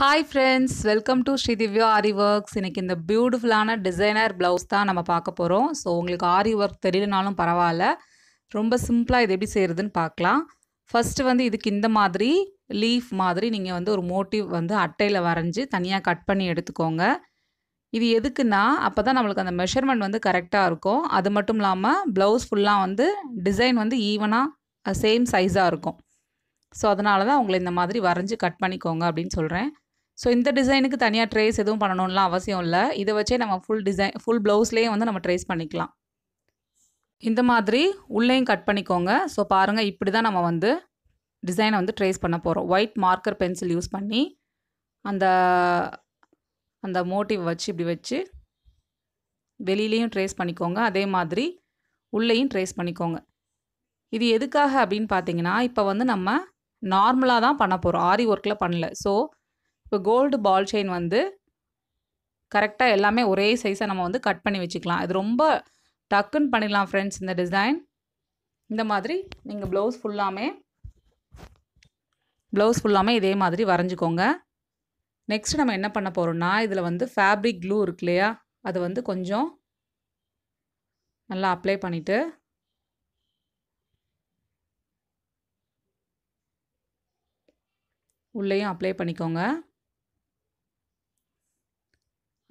hi friends welcome to Sri Divya aari works இன்றைக்கி இந்த பியூட்டிஃபுல்லான டிசைனர் ப்ளவுஸ் தான் நம்ம பார்க்க போகிறோம் ஸோ உங்களுக்கு ஆரி ஒர்க் தெரியலனாலும் பரவாயில்ல ரொம்ப சிம்பிளாக இது எப்படி செய்கிறதுன்னு பார்க்கலாம் ஃபஸ்ட்டு வந்து இதுக்கு இந்த மாதிரி லீஃப் மாதிரி நீங்கள் வந்து ஒரு மோட்டிவ் வந்து அட்டையில் வரைஞ்சி தனியாக கட் பண்ணி எடுத்துக்கோங்க இது எதுக்குன்னா அப்போ தான் நம்மளுக்கு அந்த மெஷர்மெண்ட் வந்து கரெக்டாக இருக்கும் அது மட்டும் இல்லாமல் ப்ளவுஸ் ஃபுல்லாக வந்து டிசைன் வந்து ஈவனாக சேம் சைஸாக இருக்கும் ஸோ அதனால தான் உங்களை இந்த மாதிரி வரைஞ்சி கட் பண்ணிக்கோங்க அப்படின்னு சொல்கிறேன் ஸோ இந்த டிசைனுக்கு தனியாக ட்ரேஸ் எதுவும் பண்ணணும்லாம் அவசியம் இல்லை இதை வச்சே நம்ம ஃபுல் டிசைன் ஃபுல் ப்ளவுஸ்லேயே வந்து நம்ம ட்ரேஸ் பண்ணிக்கலாம் இந்த மாதிரி உள்ளேயும் கட் பண்ணிக்கோங்க ஸோ பாருங்கள் இப்படி தான் நம்ம வந்து டிசைனை வந்து ட்ரேஸ் பண்ண போகிறோம் ஒயிட் மார்க்கர் பென்சில் யூஸ் பண்ணி அந்த அந்த மோட்டிவ் வச்சு இப்படி வச்சு வெளியிலையும் ட்ரேஸ் பண்ணிக்கோங்க அதே மாதிரி உள்ளேயும் ட்ரேஸ் பண்ணிக்கோங்க இது எதுக்காக அப்படின்னு பார்த்தீங்கன்னா இப்போ வந்து நம்ம நார்மலாக தான் பண்ண போகிறோம் ஆரி ஒர்க்கில் பண்ணல ஸோ இப்போ கோல்டு பால் செயின் வந்து கரெக்டாக எல்லாமே ஒரே சைஸை நம்ம வந்து கட் பண்ணி வச்சுக்கலாம் இது ரொம்ப டக்குன்னு பண்ணிடலாம் ஃப்ரெண்ட்ஸ் இந்த டிசைன் இந்த மாதிரி நீங்கள் ப்ளவுஸ் ஃபுல்லாமே ப்ளவுஸ் ஃபுல்லாமே இதே மாதிரி வரைஞ்சிக்கோங்க நெக்ஸ்ட் நம்ம என்ன பண்ண போகிறோம்னா இதில் வந்து ஃபேப்ரிக் க்ளூ இருக்கு இல்லையா அது வந்து கொஞ்சம் நல்லா அப்ளை பண்ணிவிட்டு உள்ளேயும் அப்ளை பண்ணிக்கோங்க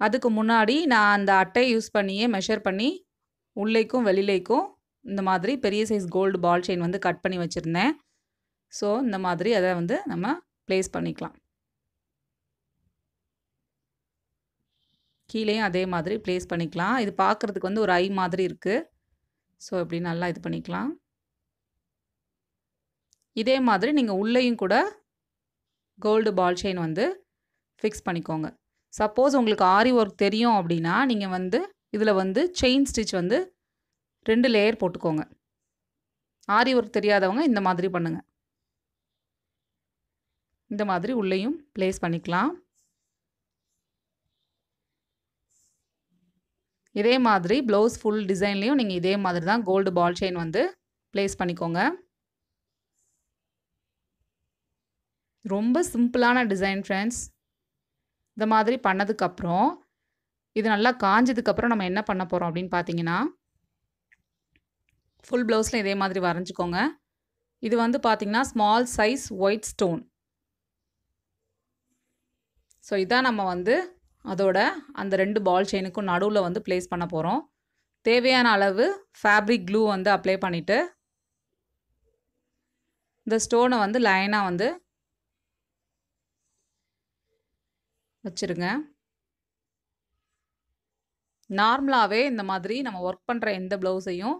அதுக்கு முன்னாடி நான் அந்த அட்டையை யூஸ் பண்ணியே மெஷர் பண்ணி உள்ளேக்கும் வெளியிலேக்கும் இந்த மாதிரி பெரிய சைஸ் கோல்டு பால் செயின் வந்து கட் பண்ணி வச்சுருந்தேன் ஸோ இந்த மாதிரி அதை வந்து நம்ம ப்ளேஸ் பண்ணிக்கலாம் கீழேயும் அதே மாதிரி ப்ளேஸ் பண்ணிக்கலாம் இது பார்க்குறதுக்கு வந்து ஒரு ஐ மாதிரி இருக்குது ஸோ இப்படி நல்லா இது பண்ணிக்கலாம் இதே மாதிரி நீங்கள் உள்ளேயும் கூட கோல்டு பால் செயின் வந்து ஃபிக்ஸ் பண்ணிக்கோங்க சப்போஸ் உங்களுக்கு ஆரி ஒர்க் தெரியும் அப்படின்னா நீங்கள் வந்து இதில் வந்து செயின் ஸ்டிச் வந்து ரெண்டு லேயர் போட்டுக்கோங்க ஆரி ஒர்க் தெரியாதவங்க இந்த மாதிரி பண்ணுங்கள் இந்த மாதிரி உள்ளேயும் ப்ளேஸ் பண்ணிக்கலாம் இதே மாதிரி ப்ளவுஸ் ஃபுல் டிசைன்லேயும் நீங்கள் இதே மாதிரி தான் கோல்டு பால் செயின் வந்து ப்ளேஸ் பண்ணிக்கோங்க ரொம்ப சிம்பிளான டிசைன் ஃப்ரெண்ட்ஸ் இந்த மாதிரி பண்ணதுக்கப்புறம் இது நல்லா காஞ்சதுக்கப்புறம் நம்ம என்ன பண்ண போகிறோம் அப்படின்னு பார்த்தீங்கன்னா ஃபுல் ப்ளவுஸில் இதே மாதிரி வரைஞ்சிக்கோங்க இது வந்து பார்த்திங்கன்னா small size white stone so இதான் நம்ம வந்து அதோட அந்த ரெண்டு பால் செயினுக்கும் நடுவில் வந்து ப்ளேஸ் பண்ண போகிறோம் தேவையான அளவு ஃபேப்ரிக் க்ளூ வந்து அப்ளை பண்ணிவிட்டு இந்த ஸ்டோனை வந்து லைனாக வந்து வச்சுருங்க நார்மலாகவே இந்த மாதிரி நம்ம ஒர்க் பண்ணுற எந்த ப்ளவுஸையும்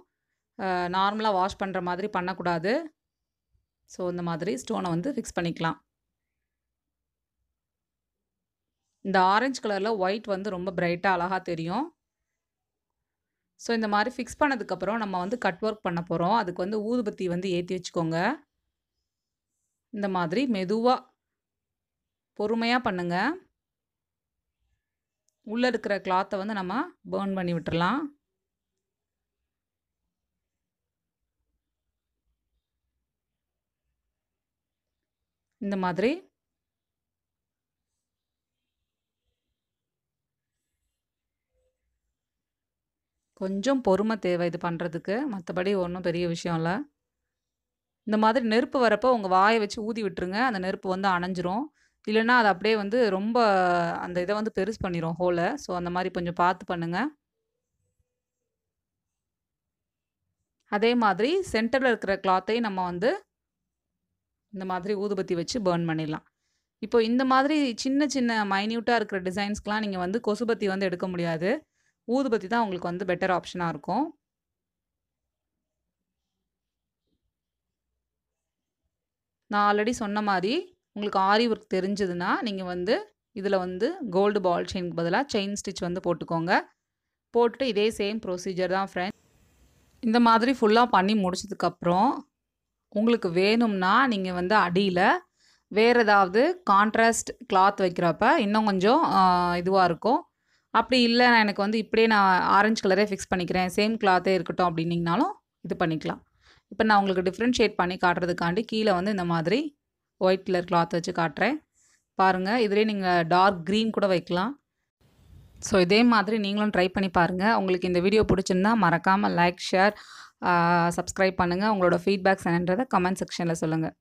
நார்மலாக வாஷ் பண்ணுற மாதிரி பண்ணக்கூடாது ஸோ இந்த மாதிரி ஸ்டோனை வந்து ஃபிக்ஸ் பண்ணிக்கலாம் இந்த ஆரஞ்சு கலரில் ஒயிட் வந்து ரொம்ப பிரைட்டாக அழகாக தெரியும் ஸோ இந்த மாதிரி ஃபிக்ஸ் பண்ணதுக்கப்புறம் நம்ம வந்து கட் ஒர்க் பண்ண போகிறோம் அதுக்கு வந்து ஊதுபத்தி வந்து ஏற்றி வச்சுக்கோங்க இந்த மாதிரி மெதுவாக பொறுமையாக பண்ணுங்கள் உள்ளே இருக்கிற கிளாத்தை வந்து நம்ம பேர்ன் பண்ணி விட்டுடலாம் இந்த மாதிரி கொஞ்சம் பொறுமை தேவை இது பண்ணுறதுக்கு மற்றபடி ஒன்றும் பெரிய விஷயம் இல்லை இந்த மாதிரி நெருப்பு வரப்போ உங்கள் வாயை வச்சு ஊதி விட்டுருங்க அந்த நெருப்பு வந்து அணைஞ்சிரும் இல்லைன்னா அது அப்படியே வந்து ரொம்ப அந்த இதை வந்து பெருசு பண்ணிடும் ஹோலை ஸோ அந்த மாதிரி கொஞ்சம் பார்த்து பண்ணுங்கள் அதே மாதிரி சென்டரில் இருக்கிற கிளாத்தையும் நம்ம வந்து இந்த மாதிரி ஊதுபத்தி வச்சு பேர்ன் பண்ணிடலாம் இப்போ இந்த மாதிரி சின்ன சின்ன மைன்யூட்டாக இருக்கிற டிசைன்ஸ்க்கெலாம் நீங்கள் வந்து கொசுபத்தி வந்து எடுக்க முடியாது ஊதுபத்தி தான் உங்களுக்கு வந்து பெட்டர் ஆப்ஷனாக இருக்கும் நான் ஆல்ரெடி சொன்ன மாதிரி உங்களுக்கு ஆரி ஒர்க் தெரிஞ்சதுன்னா நீங்கள் வந்து இதில் வந்து கோல்டு பால் செயினுக்கு பதிலாக செயின் ஸ்டிச் வந்து போட்டுக்கோங்க போட்டுட்டு இதே சேம் ப்ரொசீஜர் தான் ஃப்ரெண்ட்ஸ் இந்த மாதிரி ஃபுல்லாக பண்ணி முடிச்சதுக்கப்புறம் உங்களுக்கு வேணும்னா நீங்கள் வந்து அடியில் வேறு ஏதாவது கான்ட்ராஸ்ட் கிளாத் வைக்கிறப்ப இன்னும் கொஞ்சம் இதுவாக இருக்கும் அப்படி இல்லை நான் எனக்கு வந்து இப்படியே நான் ஆரஞ்சு கலரே ஃபிக்ஸ் பண்ணிக்கிறேன் சேம் கிளாத்தே இருக்கட்டும் அப்படின்னிங்கனாலும் இது பண்ணிக்கலாம் இப்போ நான் உங்களுக்கு டிஃப்ரென்ஷியேட் பண்ணி காட்டுறதுக்காண்டி கீழே வந்து இந்த மாதிரி ஒயிட் கலர் கிளாத் வச்சு காட்டுறேன் பாருங்கள் இதிலே நீங்கள் டார்க் க்ரீன் கூட வைக்கலாம் ஸோ இதே மாதிரி நீங்களும் ட்ரை பண்ணி பாருங்கள் உங்களுக்கு இந்த வீடியோ பிடிச்சிருந்தா மறக்காமல் லைக் ஷேர் சப்ஸ்கிரைப் பண்ணுங்கள் உங்களோட ஃபீட்பேக்ஸ் என்னன்றதை கமெண்ட் செக்ஷனில் சொல்லுங்கள்